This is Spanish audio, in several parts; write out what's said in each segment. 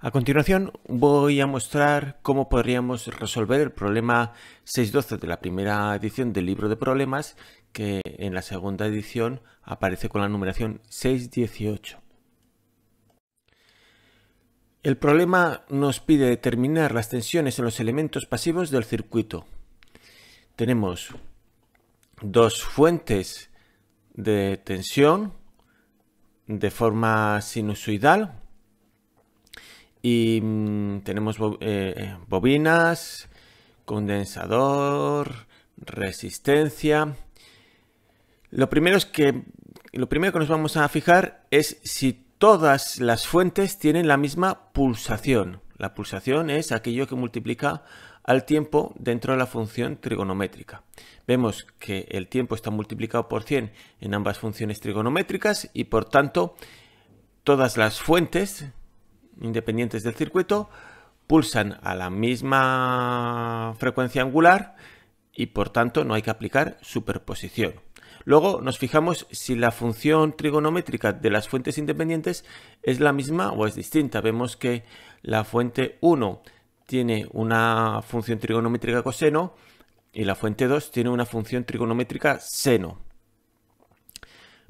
A continuación voy a mostrar cómo podríamos resolver el problema 612 de la primera edición del libro de problemas que en la segunda edición aparece con la numeración 618. El problema nos pide determinar las tensiones en los elementos pasivos del circuito. Tenemos dos fuentes de tensión de forma sinusoidal y mm, tenemos eh, bobinas, condensador, resistencia. Lo primero es que lo primero que nos vamos a fijar es si todas las fuentes tienen la misma pulsación. La pulsación es aquello que multiplica al tiempo dentro de la función trigonométrica. Vemos que el tiempo está multiplicado por 100 en ambas funciones trigonométricas y por tanto todas las fuentes independientes del circuito pulsan a la misma frecuencia angular y por tanto no hay que aplicar superposición. Luego nos fijamos si la función trigonométrica de las fuentes independientes es la misma o es distinta. Vemos que la fuente 1 tiene una función trigonométrica coseno y la fuente 2 tiene una función trigonométrica seno.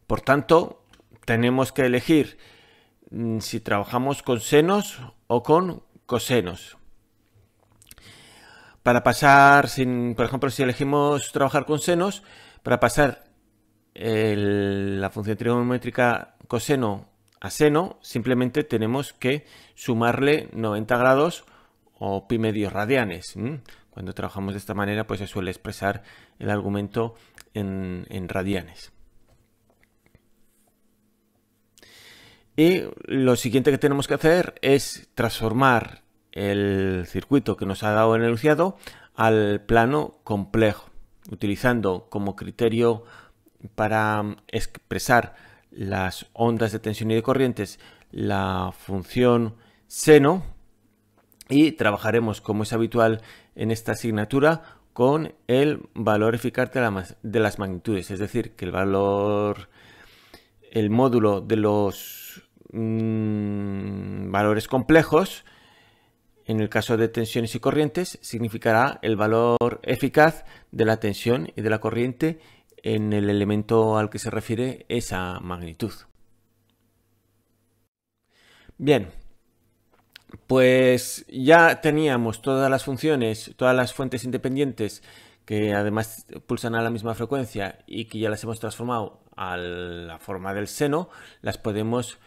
Por tanto, tenemos que elegir Mm, si trabajamos con senos o con cosenos. Para pasar, sin, por ejemplo, si elegimos trabajar con senos, para pasar la función trigonométrica coseno a seno, simplemente tenemos que sumarle 90 grados o pi medios radianes. Cuando trabajamos de esta manera, pues se suele expresar el argumento en radianes. Y lo siguiente que tenemos que hacer es transformar el circuito que nos ha dado el enunciado al plano complejo, utilizando como criterio para mm, expresar las ondas de tensión y de corrientes la función seno y trabajaremos como es habitual en esta asignatura con el valor eficaz de, las magnitudes, es decir, que el valor, el módulo de los Mm, valores complejos, en el caso de tensiones y corrientes, significará el valor eficaz de la tensión y de la corriente en el elemento al que se refiere esa magnitud. Bien, pues ya teníamos todas las funciones, todas las fuentes independientes que además pulsan a la misma frecuencia y que ya las hemos transformado a la forma del seno, las podemos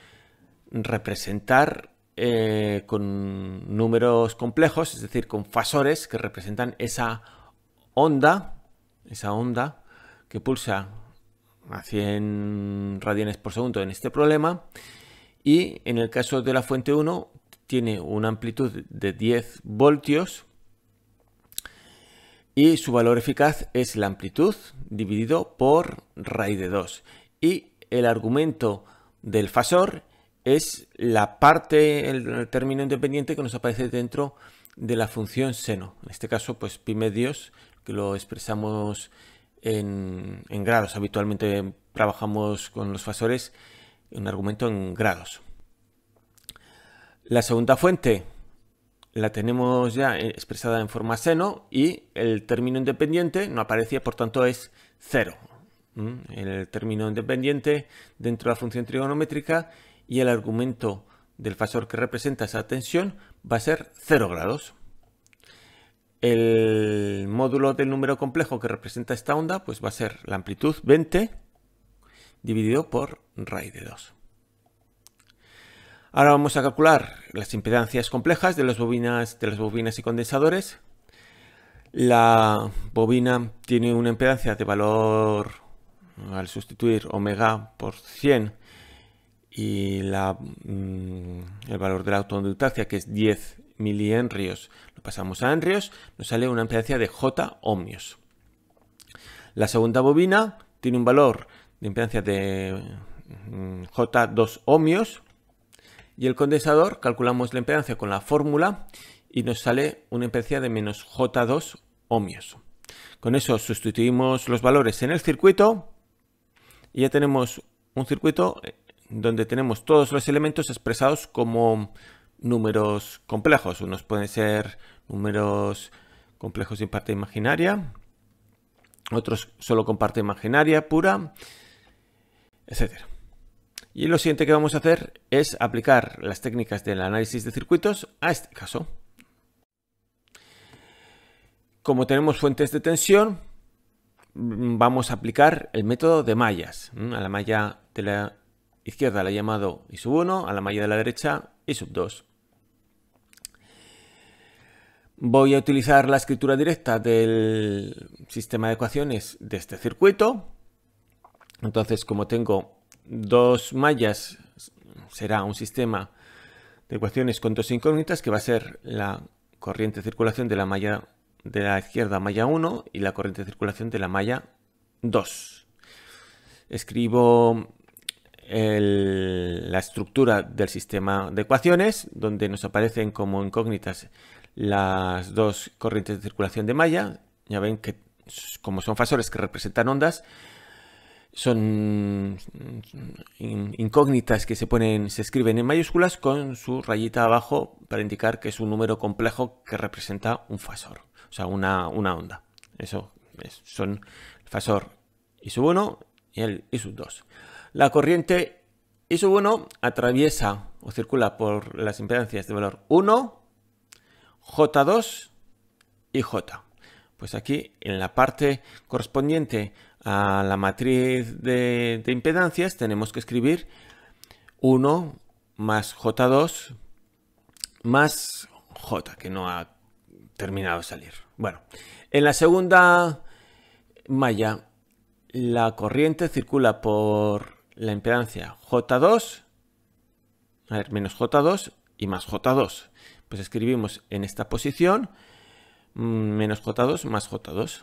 representar eh, con números complejos, es decir, con fasores que representan esa onda, esa onda que pulsa a 100 radianes por segundo en este problema y en el caso de la fuente 1 tiene una amplitud de 10 voltios y su valor eficaz es la amplitud dividido por raíz de 2 y el argumento del fasor es la parte, el, término independiente que nos aparece dentro de la función seno. En este caso, pues pi medios, que lo expresamos en, grados. Habitualmente trabajamos con los fasores un argumento en grados. La segunda fuente la tenemos ya expresada en forma seno y el término independiente no aparecía, por tanto es cero. ¿Mm? El término independiente dentro de la función trigonométrica y el argumento del factor que representa esa tensión va a ser 0 grados. El módulo del número complejo que representa esta onda pues va a ser la amplitud 20 dividido por raíz de 2. Ahora vamos a calcular las impedancias complejas de las bobinas, de las bobinas y condensadores. La bobina tiene una impedancia de valor al sustituir omega por 100 y la, mm, el valor de la autoinductancia, que es 10 milienrios lo pasamos a enrios nos sale una impedancia de J ohmios. La segunda bobina tiene un valor de impedancia de mm, J2 ohmios y el condensador calculamos la impedancia con la fórmula y nos sale una impedancia de menos J2 ohmios. Con eso sustituimos los valores en el circuito y ya tenemos un circuito donde tenemos todos los elementos expresados como números complejos. Unos pueden ser números complejos sin parte imaginaria, otros solo con parte imaginaria pura, etc. Y lo siguiente que vamos a hacer es aplicar las técnicas del análisis de circuitos a este caso. Como tenemos fuentes de tensión, mm, vamos a aplicar el método de mallas, mm, a la malla de la izquierda la he llamado I sub 1, a la malla de la derecha I sub 2. Voy a utilizar la escritura directa del sistema de ecuaciones de este circuito. Entonces, como tengo dos mallas, será un sistema de ecuaciones con dos incógnitas, que va a ser la corriente de circulación de la malla de la izquierda, malla 1, y la corriente de circulación de la malla 2. Escribo la estructura del sistema de ecuaciones, donde nos aparecen como incógnitas las dos corrientes de circulación de malla. Ya ven que como son fasores que representan ondas, son incógnitas que se ponen, se escriben en mayúsculas con su rayita abajo para indicar que es un número complejo que representa un fasor, o sea, una, onda. Eso son el fasor y 1 y el y 2. La corriente I1 atraviesa o circula por las impedancias de valor 1, J2 y J. Pues aquí en la parte correspondiente a la matriz de, impedancias tenemos que escribir 1 más J2 más J, que no ha terminado de salir. Bueno, en la segunda malla la corriente circula por la impedancia J2, a ver, menos J2 y más J2. Pues escribimos en esta posición mm, menos J2 más J2.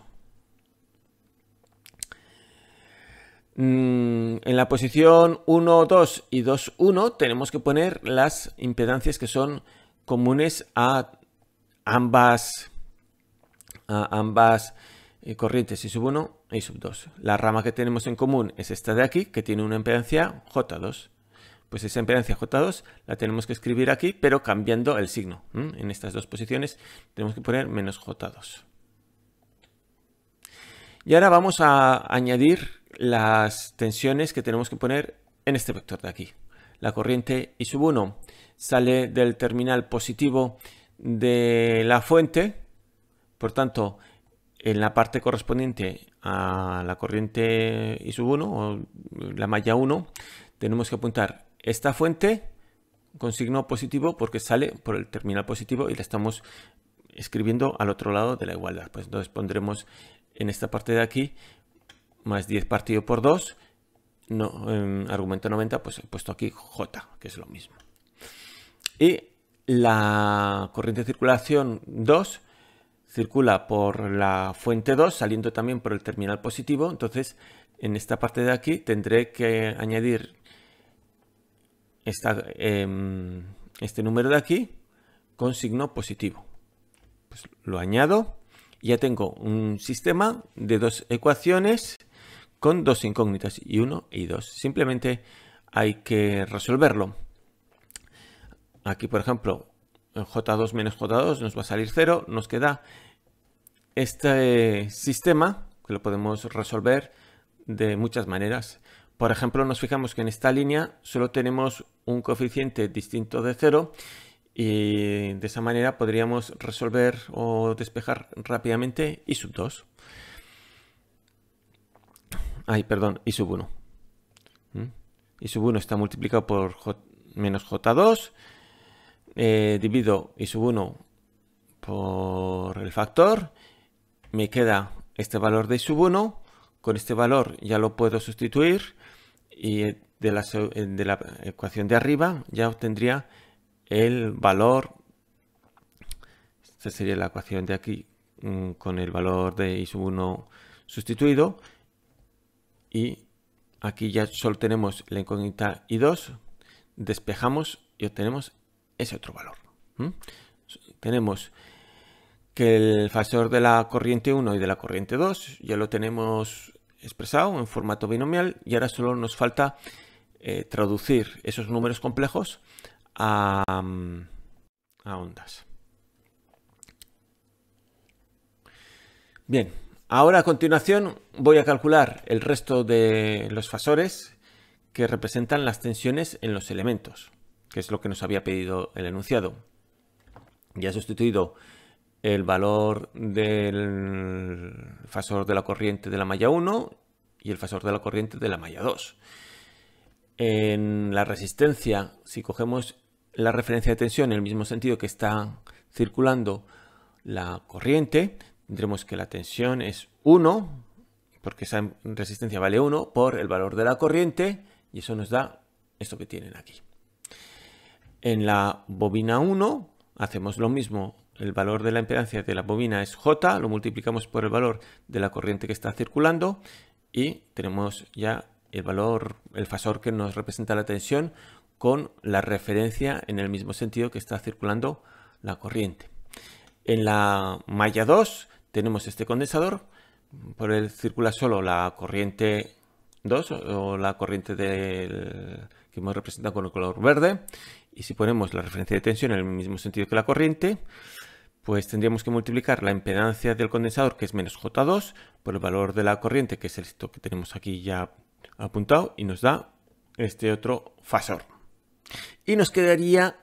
Mm, en la posición 1, 2 y 2, 1 tenemos que poner las impedancias que son comunes a ambas, a ambas eh, corrientes. y sub 1, 2. La rama que tenemos en común es esta de aquí, que tiene una impedancia J2. Pues esa impedancia J2 la tenemos que escribir aquí, pero cambiando el signo. En estas dos posiciones tenemos que poner menos J2. Y ahora vamos a añadir las tensiones que tenemos que poner en este vector de aquí. La corriente I 1 sale del terminal positivo de la fuente, por tanto en la parte correspondiente a la corriente I 1 o la malla 1 tenemos que apuntar esta fuente con signo positivo porque sale por el terminal positivo y la estamos escribiendo al otro lado de la igualdad. Pues entonces pondremos en esta parte de aquí más 10 partido por 2, no, argumento 90, pues he puesto aquí J, que es lo mismo. Y la corriente de circulación 2 circula por la fuente 2, saliendo también por el terminal positivo. Entonces, en esta parte de aquí tendré que añadir em, este número de aquí con signo positivo. Pues lo añado. Ya tengo un sistema de dos ecuaciones con dos incógnitas, y 1 y 2. Simplemente hay que resolverlo. Aquí, por ejemplo, J2 menos J2 nos va a salir 0. Nos queda este sistema que lo podemos resolver de muchas maneras. Por ejemplo, nos fijamos que en esta línea solo tenemos un coeficiente distinto de 0 y de esa manera podríamos resolver o despejar rápidamente y sub 2. Ay, perdón, y sub 1. ¿Mm? Y sub 1 está multiplicado por menos j2 eh, divido y sub 1 por el factor, me queda este valor de sub 1, con este valor ya lo puedo sustituir y eh, eh, de la, ecuación de arriba ya obtendría el valor, esta sería la ecuación de aquí, mm, con el valor de i sub 1 sustituido y aquí ya solo tenemos la incógnita i2, despejamos y obtenemos ese otro valor. Tenemos que el fasor de la corriente 1 y de la corriente 2 ya lo tenemos expresado en formato binomial y ahora solo nos falta eh, traducir esos números complejos a, a ondas. Bien, ahora a continuación voy a calcular el resto de los fasores que representan las tensiones en los elementos que es lo que nos había pedido el enunciado. Ya he sustituido el valor del fasor de la corriente de la malla 1 y el fasor de la corriente de la malla 2. En la resistencia, si cogemos la referencia de tensión en el mismo sentido que está circulando la corriente, tendremos que la tensión es 1, porque esa resistencia vale 1, por el valor de la corriente, y eso nos da esto que tienen aquí. En la bobina 1 hacemos lo mismo. El valor de la impedancia de la bobina es J, lo multiplicamos por el valor de la corriente que está circulando y tenemos ya el valor, el fasor que nos representa la tensión con la referencia en el mismo sentido que está circulando la corriente. En la malla 2 tenemos este condensador, por él circula solo la corriente 2 o la corriente que hemos representado con el color verde y si ponemos la referencia de tensión en el mismo sentido que la corriente, pues tendríamos que multiplicar la impedancia del condensador, que es menos J2, por el valor de la corriente, que es esto que tenemos aquí ya apuntado, y nos da este otro fasor. Y nos quedaría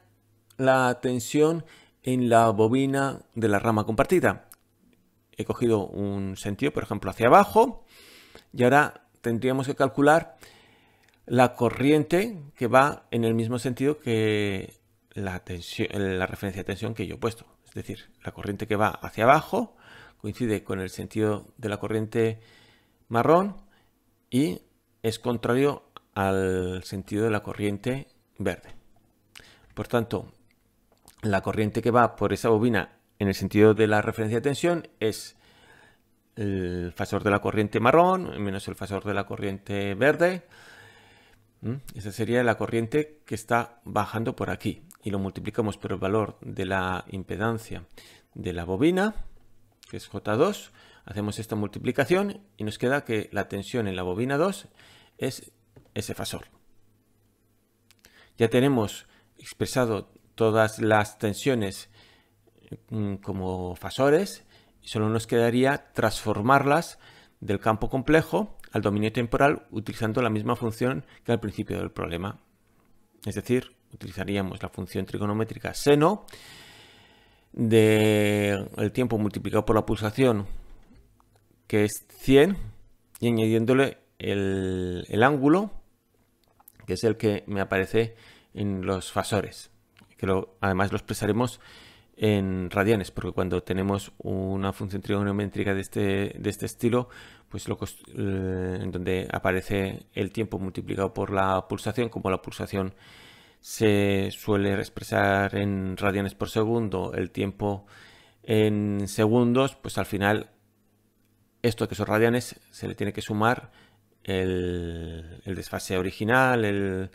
la tensión en la bobina de la rama compartida. He cogido un sentido, por ejemplo, hacia abajo, y ahora tendríamos que calcular la corriente que va en el mismo sentido que la, referencia de tensión que yo he puesto. Es decir, la corriente que va hacia abajo coincide con el sentido de la corriente marrón y es contrario al sentido de la corriente verde. Por tanto, la corriente que va por esa bobina en el sentido de la referencia de tensión es el fasor de la corriente marrón menos el fasor de la corriente verde esa sería la corriente que está bajando por aquí. Y lo multiplicamos por el valor de la impedancia de la bobina, que es J2. Hacemos esta multiplicación y nos queda que la tensión en la bobina 2 es ese fasor. Ya tenemos expresado todas las tensiones mm, como fasores y solo nos quedaría transformarlas del campo complejo al dominio temporal utilizando la misma función que al principio del problema. Es decir, utilizaríamos la función trigonométrica seno del el tiempo multiplicado por la pulsación, que es 100, y añadiéndole el, el ángulo, que es el que me aparece en los fasores, que además lo expresaremos en radianes, porque cuando tenemos una función trigonométrica de este, de este estilo, pues eh, en donde aparece el tiempo multiplicado por la pulsación, como la pulsación se suele expresar en radianes por segundo, el tiempo en segundos, pues al final esto que son radianes se le tiene que sumar el, desfase original, el,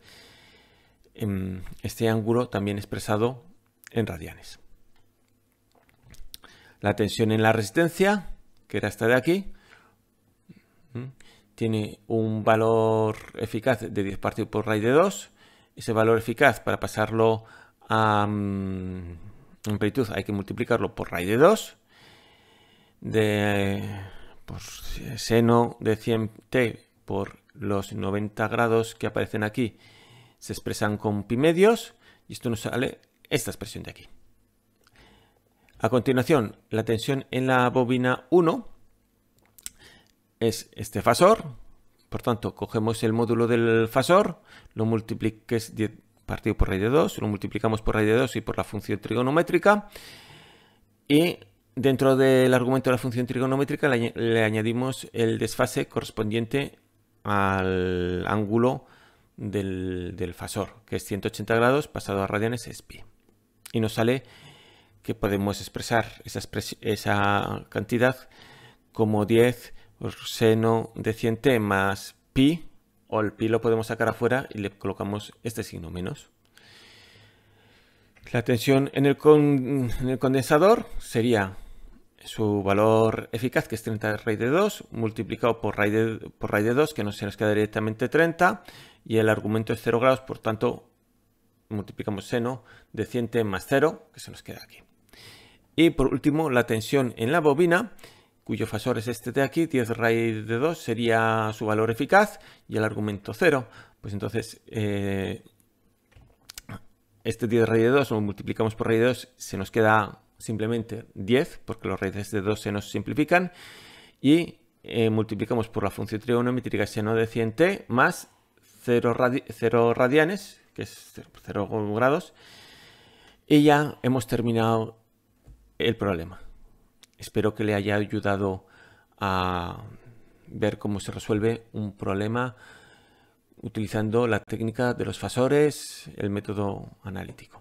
em, este ángulo también expresado en radianes la tensión en la resistencia, que era esta de aquí, tiene un valor eficaz de 10 partido por raíz de 2. Ese valor eficaz para pasarlo a amplitud mm, hay que multiplicarlo por raíz de 2. De seno de 100t por los 90 grados que aparecen aquí se expresan con pi medios y esto nos sale esta expresión de aquí. A continuación, la tensión en la bobina 1 es este fasor. Por tanto, cogemos el módulo del fasor, lo multiplicamos partido por raíz de 2, lo multiplicamos por raíz de 2 y por la función trigonométrica. Y dentro del argumento de la función trigonométrica le, añadimos el desfase correspondiente al ángulo del, del fasor, que es 180 grados pasado a radianes es pi. Y nos sale que podemos expresar esa, esa cantidad como 10 pues, seno de 100t más pi, o el pi lo podemos sacar afuera y le colocamos este signo menos. La tensión en el, condensador sería su valor eficaz, que es 30 raíz de 2, multiplicado por raíz de, por raíz de 2, que se nos queda directamente 30, y el argumento es 0 grados, por tanto, multiplicamos seno de 100 más 0, que se nos queda aquí. Y por último, la tensión en la bobina, cuyo fasor es este de aquí, 10 raíz de 2 sería su valor eficaz y el argumento 0. Pues entonces, eh, este 10 raíz de 2 lo multiplicamos por raíz de 2, se nos queda simplemente 10, porque los raíces de 2 se nos simplifican, y eh, multiplicamos por la función trigonométrica seno de 100t más 0, radianes, que es 0, 0 grados, y ya hemos terminado el problema. Espero que le haya ayudado a ver cómo se resuelve un problema utilizando la técnica de los fasores, el método analítico.